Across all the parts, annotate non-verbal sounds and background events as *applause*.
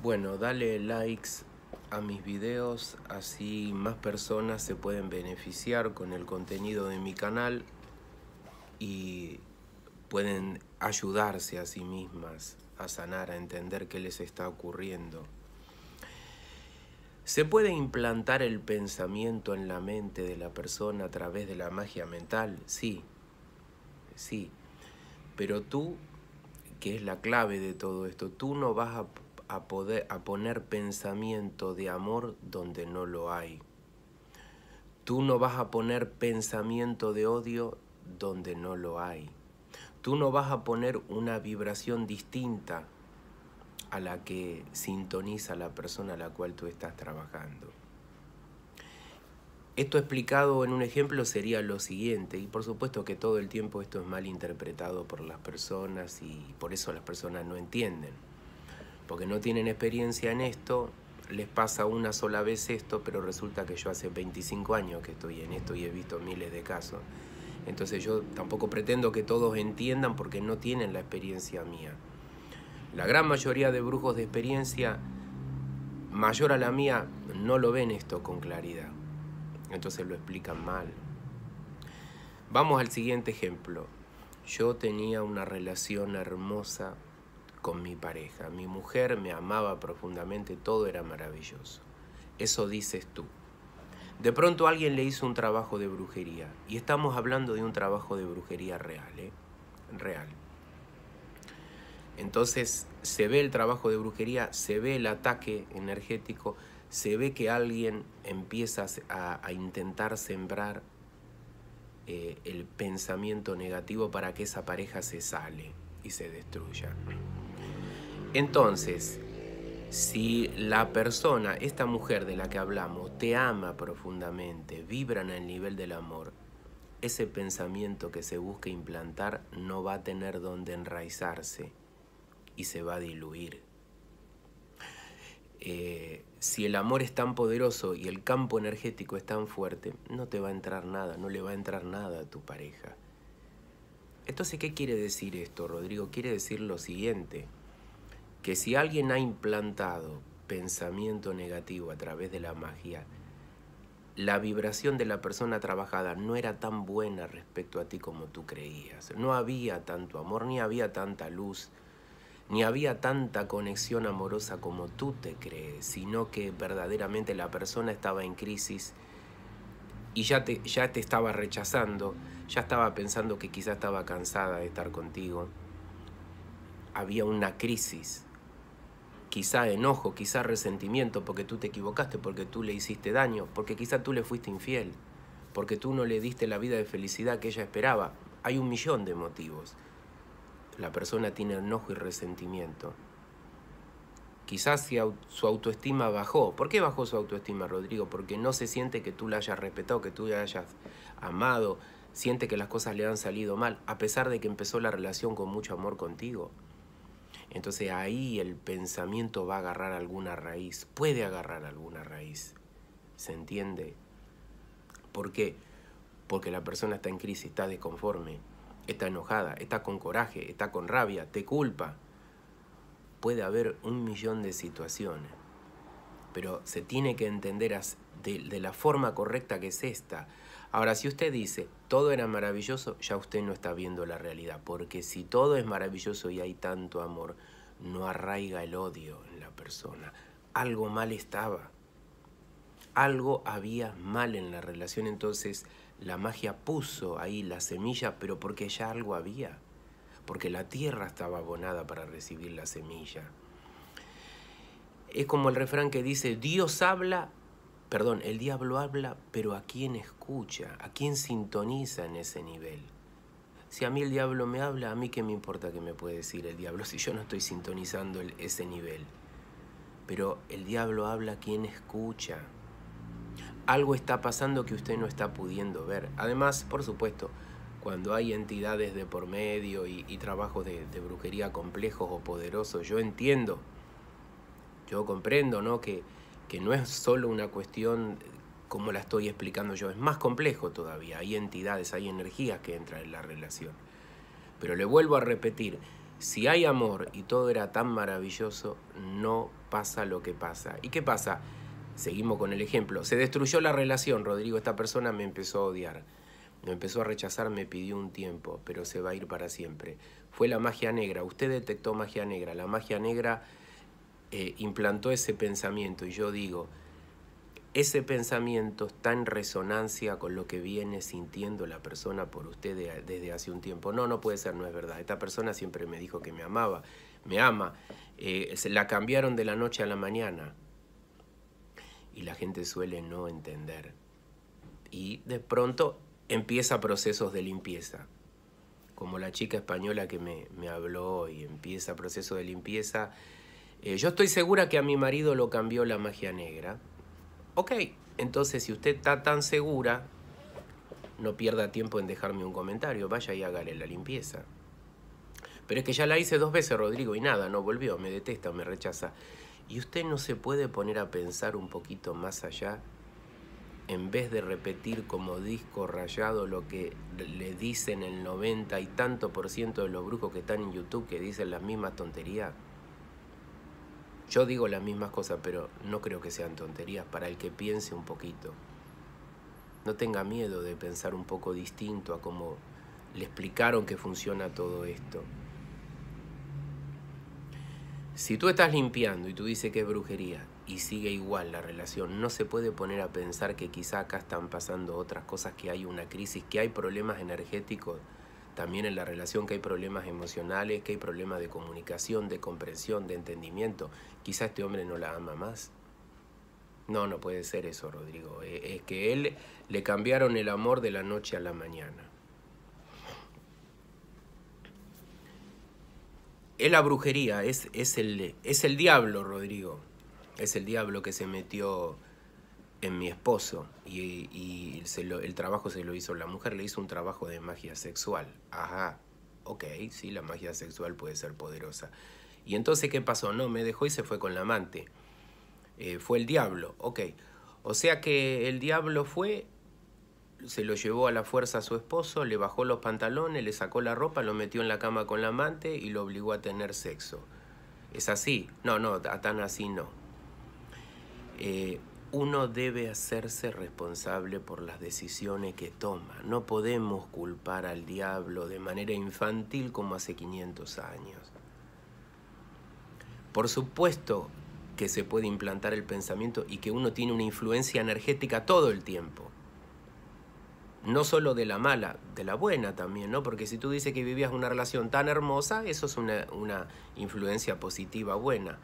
Bueno, dale likes a mis videos, así más personas se pueden beneficiar con el contenido de mi canal y pueden ayudarse a sí mismas a sanar, a entender qué les está ocurriendo. Se puede implantar el pensamiento en la mente de la persona a través de la magia mental, sí, sí, pero tú, que es la clave de todo esto, tú no vas a a, a poner pensamiento de amor donde no lo hay. Tú no vas a poner pensamiento de odio donde no lo hay. Tú no vas a poner una vibración distinta a la que sintoniza la persona a la cual tú estás trabajando. Esto explicado en un ejemplo sería lo siguiente, y por supuesto que todo el tiempo esto es mal interpretado por las personas y por eso las personas no entienden porque no tienen experiencia en esto, les pasa una sola vez esto, pero resulta que yo hace 25 años que estoy en esto y he visto miles de casos. Entonces yo tampoco pretendo que todos entiendan porque no tienen la experiencia mía. La gran mayoría de brujos de experiencia mayor a la mía no lo ven esto con claridad. Entonces lo explican mal. Vamos al siguiente ejemplo. Yo tenía una relación hermosa mi pareja. Mi mujer me amaba profundamente, todo era maravilloso. Eso dices tú. De pronto alguien le hizo un trabajo de brujería. Y estamos hablando de un trabajo de brujería real, ¿eh? Real. Entonces se ve el trabajo de brujería, se ve el ataque energético, se ve que alguien empieza a, intentar sembrar eh, el pensamiento negativo para que esa pareja se sale y se destruya. Entonces, si la persona, esta mujer de la que hablamos, te ama profundamente, vibran el nivel del amor, ese pensamiento que se busca implantar no va a tener donde enraizarse y se va a diluir. Eh, si el amor es tan poderoso y el campo energético es tan fuerte, no te va a entrar nada, no le va a entrar nada a tu pareja. Entonces, ¿qué quiere decir esto, Rodrigo? Quiere decir lo siguiente que si alguien ha implantado pensamiento negativo a través de la magia, la vibración de la persona trabajada no era tan buena respecto a ti como tú creías. No había tanto amor, ni había tanta luz, ni había tanta conexión amorosa como tú te crees, sino que verdaderamente la persona estaba en crisis y ya te, ya te estaba rechazando, ya estaba pensando que quizás estaba cansada de estar contigo. Había una crisis quizá enojo, quizá resentimiento porque tú te equivocaste, porque tú le hiciste daño, porque quizá tú le fuiste infiel, porque tú no le diste la vida de felicidad que ella esperaba. Hay un millón de motivos. La persona tiene enojo y resentimiento. Quizás su autoestima bajó. ¿Por qué bajó su autoestima, Rodrigo? Porque no se siente que tú la hayas respetado, que tú la hayas amado, siente que las cosas le han salido mal, a pesar de que empezó la relación con mucho amor contigo. Entonces ahí el pensamiento va a agarrar alguna raíz, puede agarrar alguna raíz. ¿Se entiende? ¿Por qué? Porque la persona está en crisis, está desconforme, está enojada, está con coraje, está con rabia, te culpa. Puede haber un millón de situaciones, pero se tiene que entender de, de la forma correcta que es esta Ahora, si usted dice, todo era maravilloso, ya usted no está viendo la realidad, porque si todo es maravilloso y hay tanto amor, no arraiga el odio en la persona. Algo mal estaba. Algo había mal en la relación, entonces la magia puso ahí la semilla, pero porque ya algo había, porque la tierra estaba abonada para recibir la semilla. Es como el refrán que dice, Dios habla Perdón, el diablo habla, pero a quién escucha, a quién sintoniza en ese nivel. Si a mí el diablo me habla, a mí qué me importa que me puede decir el diablo *laughs* si yo no estoy sintonizando ese nivel. Pero el diablo habla a quién escucha. Algo está pasando que usted no está pudiendo ver. Además, por supuesto, cuando hay entidades de por medio y, trabajos de, de, brujería complejos o poderosos, yo entiendo, yo comprendo, ¿no? Que que no es solo una cuestión como la estoy explicando yo, es más complejo todavía, hay entidades, hay energías que entran en la relación. Pero le vuelvo a repetir, si hay amor y todo era tan maravilloso, no pasa lo que pasa. ¿Y qué pasa? Seguimos con el ejemplo. Se destruyó la relación, Rodrigo, esta persona me empezó a odiar, me empezó a rechazar, me pidió un tiempo, pero se va a ir para siempre. Fue la magia negra, usted detectó magia negra, la magia negra eh, implantó ese pensamiento y yo digo, ese pensamiento está en resonancia con lo que viene sintiendo la persona por usted desde hace un tiempo. No, no puede ser, no es verdad. Esta persona siempre me dijo que me amaba, me ama. Eh, se la cambiaron de la noche a la mañana. Y la gente suele no entender. Y de pronto empieza procesos de limpieza. Como la chica española que me, habló y empieza proceso de limpieza eh, yo estoy segura que a mi marido lo cambió la magia negra. Ok, entonces si usted está tan segura, no pierda tiempo en dejarme un comentario, vaya y hágale la limpieza. Pero es que ya la hice dos veces, Rodrigo, y nada, no volvió, me detesta, me rechaza. ¿Y usted no se puede poner a pensar un poquito más allá? En vez de repetir como disco rayado lo que le dicen el noventa y tanto por ciento de los brujos que están en YouTube que dicen las mismas tonterías. Yo digo las mismas cosas, pero no creo que sean tonterías para el que piense un poquito. No tenga miedo de pensar un poco distinto a cómo le explicaron que funciona todo esto. Si tú estás limpiando y tú dices que es brujería y sigue igual la relación, no se puede poner a pensar que quizá acá están pasando otras cosas, que hay una crisis, que hay problemas energéticos también en la relación que hay problemas emocionales, que hay problemas de comunicación, de comprensión, de entendimiento. Quizá este hombre no la ama más. No, no puede ser eso, Rodrigo. E, es que él le cambiaron el amor de la noche a la mañana. Es la brujería, es, es, el, es el diablo, Rodrigo. Es el diablo que se metió en mi esposo y, y el trabajo se lo hizo la mujer, le hizo un trabajo de magia sexual. Ajá, ok, sí, la magia sexual puede ser poderosa. Y entonces, ¿qué pasó? No, me dejó y se fue con la amante. Eh, fue el diablo, ok. O sea que el diablo fue, se lo llevó a la fuerza a su esposo, le bajó los pantalones, le sacó la ropa, lo metió en la cama con la amante y lo obligó a tener sexo. ¿Es así? No, no, tan así no. Eh, uno debe hacerse responsable por las decisiones que toma. No podemos culpar al diablo de manera infantil como hace 500 años. Por supuesto que se puede implantar el pensamiento y que uno tiene una influencia energética todo el tiempo. No solo de la mala, de la buena también, ¿no? Porque si tú dices que vivías una relación tan hermosa, eso es una, una influencia positiva buena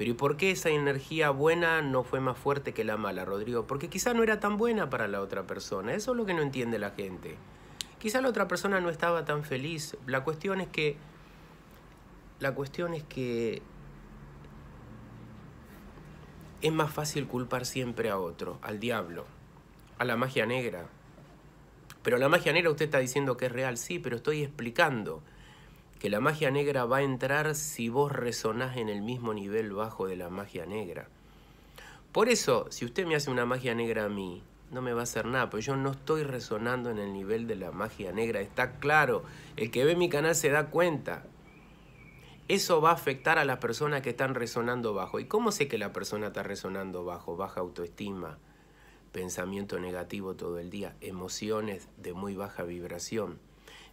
pero ¿y por qué esa energía buena no fue más fuerte que la mala, Rodrigo? Porque quizá no era tan buena para la otra persona. Eso es lo que no entiende la gente. Quizá la otra persona no estaba tan feliz. La cuestión es que... La cuestión es que... Es más fácil culpar siempre a otro, al diablo, a la magia negra. Pero la magia negra usted está diciendo que es real, sí, pero estoy explicando que la magia negra va a entrar si vos resonás en el mismo nivel bajo de la magia negra. Por eso, si usted me hace una magia negra a mí, no me va a hacer nada, pues yo no estoy resonando en el nivel de la magia negra, está claro, el que ve mi canal se da cuenta. Eso va a afectar a las personas que están resonando bajo. ¿Y cómo sé que la persona está resonando bajo? Baja autoestima, pensamiento negativo todo el día, emociones de muy baja vibración,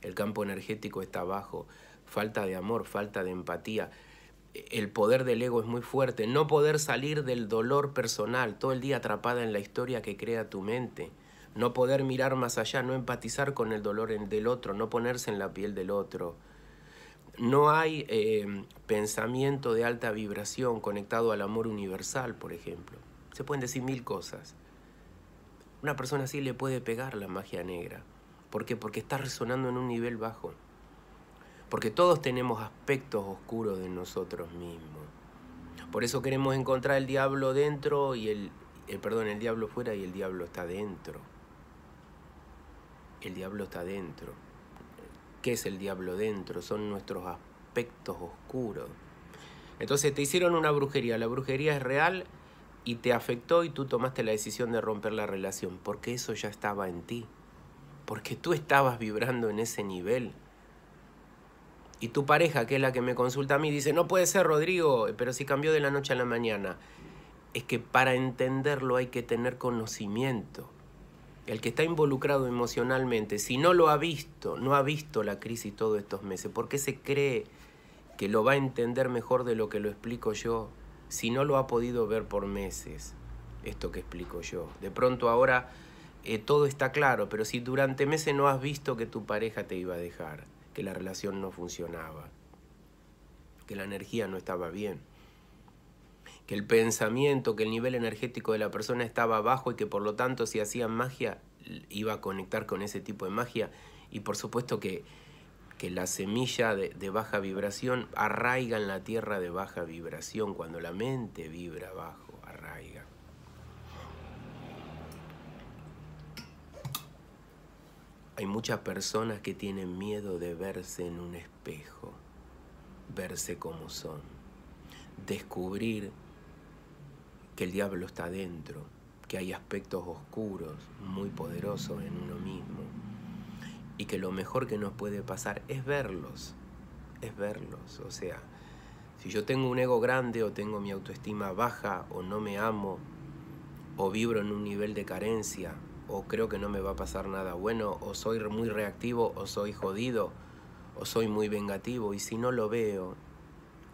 el campo energético está bajo, falta de amor, falta de empatía. El poder del ego es muy fuerte, no poder salir del dolor personal, todo el día atrapada en la historia que crea tu mente, no poder mirar más allá, no empatizar con el dolor del otro, no ponerse en la piel del otro. No hay eh, pensamiento de alta vibración conectado al amor universal, por ejemplo. Se pueden decir mil cosas. Una persona así le puede pegar la magia negra. ¿Por qué? Porque está resonando en un nivel bajo porque todos tenemos aspectos oscuros de nosotros mismos. Por eso queremos encontrar el diablo dentro y el, eh, perdón, el diablo fuera y el diablo está dentro. El diablo está dentro. ¿Qué es el diablo dentro? Son nuestros aspectos oscuros. Entonces te hicieron una brujería, la brujería es real y te afectó y tú tomaste la decisión de romper la relación, porque eso ya estaba en ti, porque tú estabas vibrando en ese nivel y tu pareja, que es la que me consulta a mí, dice, no puede ser Rodrigo, pero si cambió de la noche a la mañana, es que para entenderlo hay que tener conocimiento. El que está involucrado emocionalmente, si no lo ha visto, no ha visto la crisis todos estos meses, ¿por qué se cree que lo va a entender mejor de lo que lo explico yo si no lo ha podido ver por meses? Esto que explico yo. De pronto ahora eh, todo está claro, pero si durante meses no has visto que tu pareja te iba a dejar, que la relación no funcionaba, que la energía no estaba bien, que el pensamiento, que el nivel energético de la persona estaba bajo y que por lo tanto si hacían magia iba a conectar con ese tipo de magia y por supuesto que, la semilla de, de baja vibración arraiga en la tierra de baja vibración cuando la mente vibra bajo. Hay muchas personas que tienen miedo de verse en un espejo, verse como son, descubrir que el diablo está dentro, que hay aspectos oscuros muy poderosos en uno mismo y que lo mejor que nos puede pasar es verlos, es verlos. O sea, si yo tengo un ego grande o tengo mi autoestima baja o no me amo o vibro en un nivel de carencia o creo que no me va a pasar nada bueno, o soy muy reactivo, o soy jodido, o soy muy vengativo, y si no lo veo,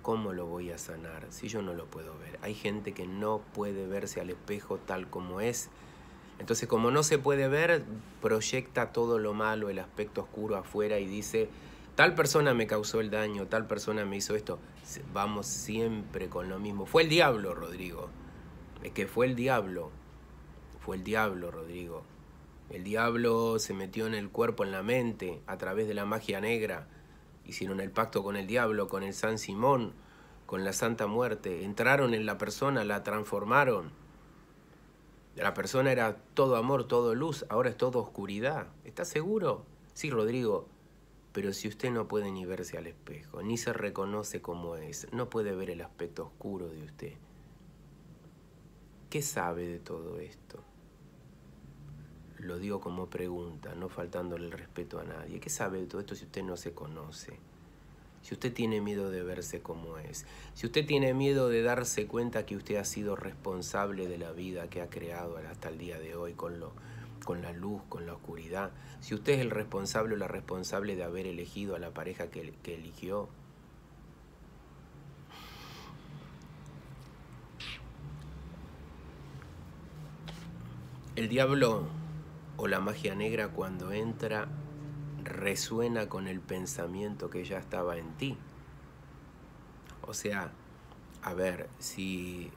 ¿cómo lo voy a sanar si yo no lo puedo ver? Hay gente que no puede verse al espejo tal como es. Entonces, como no se puede ver, proyecta todo lo malo, el aspecto oscuro afuera y dice, tal persona me causó el daño, tal persona me hizo esto. Vamos siempre con lo mismo. Fue el diablo, Rodrigo. Es que fue el diablo fue el diablo, Rodrigo. El diablo se metió en el cuerpo, en la mente, a través de la magia negra. Hicieron el pacto con el diablo, con el San Simón, con la Santa Muerte. Entraron en la persona, la transformaron. La persona era todo amor, todo luz, ahora es todo oscuridad. ¿Está seguro? Sí, Rodrigo, pero si usted no puede ni verse al espejo, ni se reconoce como es, no puede ver el aspecto oscuro de usted, ¿qué sabe de todo esto? lo digo como pregunta, no faltándole el respeto a nadie. ¿Qué sabe de todo esto si usted no se conoce? Si usted tiene miedo de verse como es, si usted tiene miedo de darse cuenta que usted ha sido responsable de la vida que ha creado hasta el día de hoy con, lo, con la luz, con la oscuridad, si usted es el responsable o la responsable de haber elegido a la pareja que, que eligió, el diablo o la magia negra cuando entra resuena con el pensamiento que ya estaba en ti. O sea, a ver, si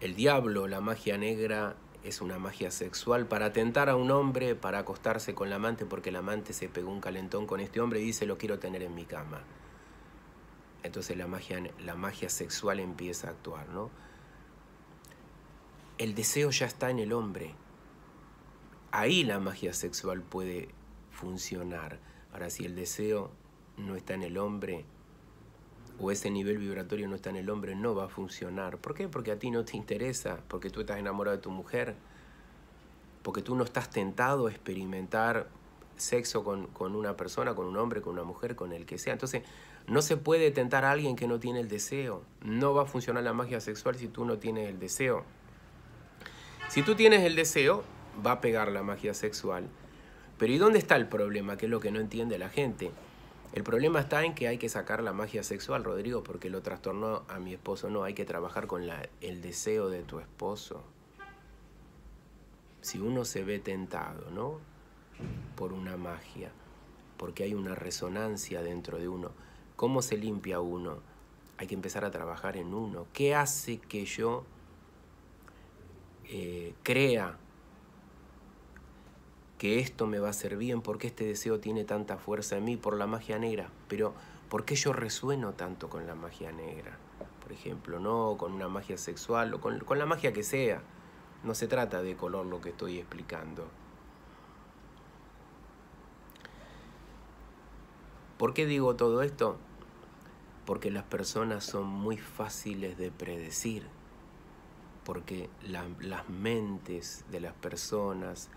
el diablo, la magia negra, es una magia sexual para tentar a un hombre, para acostarse con la amante, porque el amante se pegó un calentón con este hombre y dice, lo quiero tener en mi cama. Entonces la magia, la magia sexual empieza a actuar, ¿no? El deseo ya está en el hombre ahí la magia sexual puede funcionar. Ahora, si el deseo no está en el hombre, o ese nivel vibratorio no está en el hombre, no va a funcionar. ¿Por qué? Porque a ti no te interesa, porque tú estás enamorado de tu mujer, porque tú no estás tentado a experimentar sexo con, una persona, con un hombre, con una mujer, con el que sea. Entonces, no se puede tentar a alguien que no tiene el deseo. No va a funcionar la magia sexual si tú no tienes el deseo. Si tú tienes el deseo, va a pegar la magia sexual. Pero ¿y dónde está el problema? Que es lo que no entiende la gente. El problema está en que hay que sacar la magia sexual, Rodrigo, porque lo trastornó a mi esposo. No, hay que trabajar con el deseo de tu esposo. Si uno se ve tentado, ¿no? Por una magia, porque hay una resonancia dentro de uno. ¿Cómo se limpia uno? Hay que empezar a trabajar en uno. ¿Qué hace que yo eh, crea que esto me va a hacer bien, porque este deseo tiene tanta fuerza en mí, por la magia negra, pero por qué yo resueno tanto con la magia negra, por ejemplo, no con una magia sexual o con, la magia que sea. No se trata de color lo que estoy explicando. ¿Por qué digo todo esto? Porque las personas son muy fáciles de predecir, porque las mentes de las personas,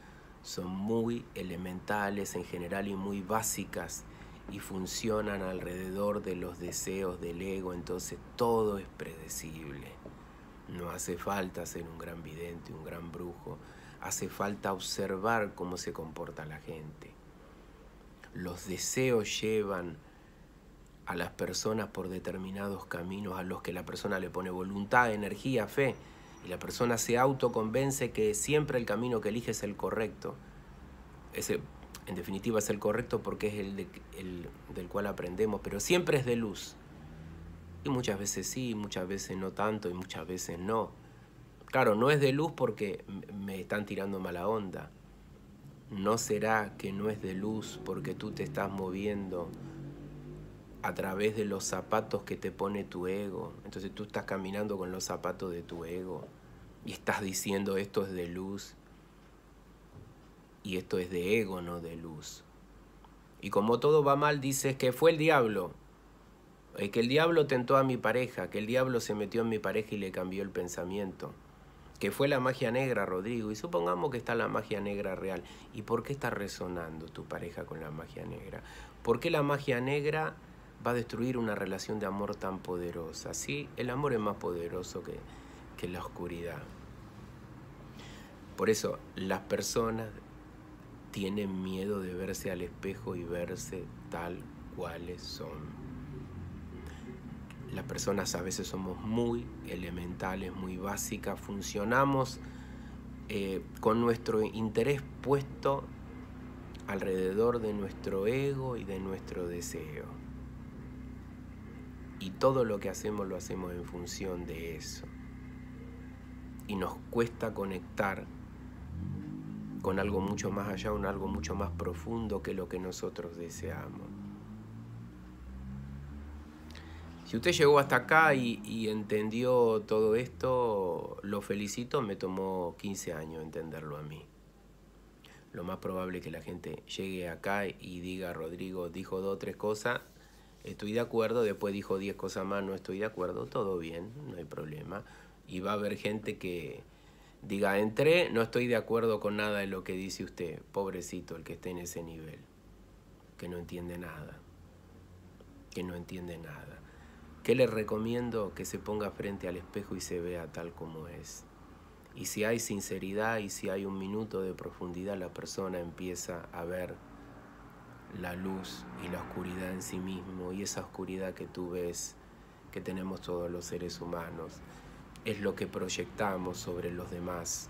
son muy elementales en general y muy básicas y funcionan alrededor de los deseos del ego, entonces todo es predecible. No hace falta ser un gran vidente, un gran brujo, hace falta observar cómo se comporta la gente. Los deseos llevan a las personas por determinados caminos a los que la persona le pone voluntad, energía, fe, y la persona se autoconvence que siempre el camino que elige es el correcto. Ese, en definitiva es el correcto porque es el, el, del cual aprendemos, pero siempre es de luz. Y muchas veces sí, muchas veces no tanto y muchas veces no. Claro, no es de luz porque me están tirando mala onda. No será que no es de luz porque tú te estás moviendo a través de los zapatos que te pone tu ego. Entonces tú estás caminando con los zapatos de tu ego y estás diciendo esto es de luz y esto es de ego, no de luz. Y como todo va mal, dices que fue el diablo, que el diablo tentó a mi pareja, que el diablo se metió en mi pareja y le cambió el pensamiento, que fue la magia negra, Rodrigo, y supongamos que está la magia negra real. ¿Y por qué está resonando tu pareja con la magia negra? ¿Por qué la magia negra va a destruir una relación de amor tan poderosa? Sí, el amor es más poderoso que, que la oscuridad. Por eso las personas tienen miedo de verse al espejo y verse tal cuales son. Las personas a veces somos muy elementales, muy básicas, funcionamos eh, con nuestro interés puesto alrededor de nuestro ego y de nuestro deseo. Y todo lo que hacemos lo hacemos en función de eso. Y nos cuesta conectar con algo mucho más allá, un algo mucho más profundo que lo que nosotros deseamos. Si usted llegó hasta acá y, entendió todo esto, lo felicito, me tomó 15 años entenderlo a mí. Lo más probable es que la gente llegue acá y diga, Rodrigo dijo dos o tres cosas, estoy de acuerdo, después dijo diez cosas más, no estoy de acuerdo, todo bien, no hay problema. Y va a haber gente que, diga, entré, no estoy de acuerdo con nada de lo que dice usted, pobrecito el que esté en ese nivel, que no entiende nada, que no entiende nada. ¿Qué le recomiendo? Que se ponga frente al espejo y se vea tal como es. Y si hay sinceridad y si hay un minuto de profundidad, la persona empieza a ver la luz y la oscuridad en sí mismo y esa oscuridad que tú ves que tenemos todos los seres humanos es lo que proyectamos sobre los demás,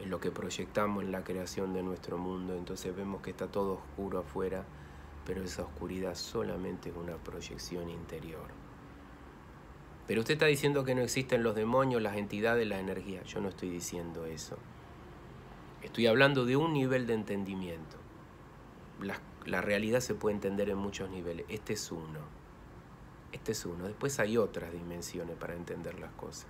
es lo que proyectamos en la creación de nuestro mundo. Entonces vemos que está todo oscuro afuera, pero esa oscuridad solamente es una proyección interior. Pero usted está diciendo que no existen los demonios, las entidades, la energía Yo no estoy diciendo eso. Estoy hablando de un nivel de entendimiento. la realidad se puede entender en muchos niveles. Este es uno. Este es uno. Después hay otras dimensiones para entender las cosas.